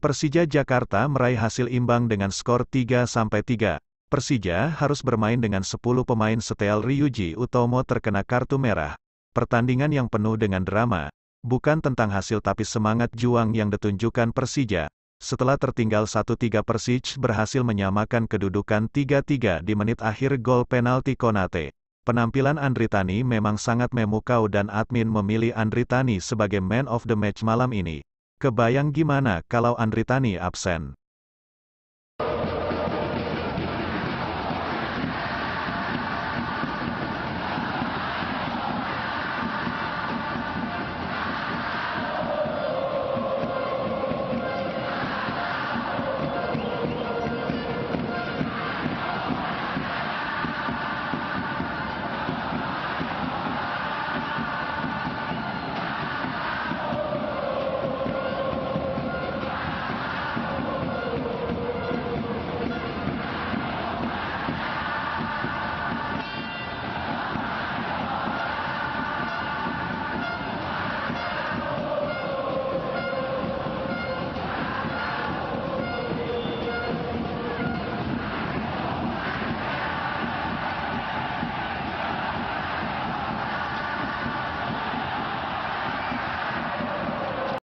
Persija Jakarta meraih hasil imbang dengan skor 3-3. Persija harus bermain dengan 10 pemain setel Ryuji Utomo terkena kartu merah. Pertandingan yang penuh dengan drama. Bukan tentang hasil tapi semangat juang yang ditunjukkan Persija. Setelah tertinggal 1-3 Persij berhasil menyamakan kedudukan 3-3 di menit akhir gol penalti Konate. Penampilan Andritani memang sangat memukau dan admin memilih Andritani sebagai man of the match malam ini. Kebayang gimana kalau Andritani absen?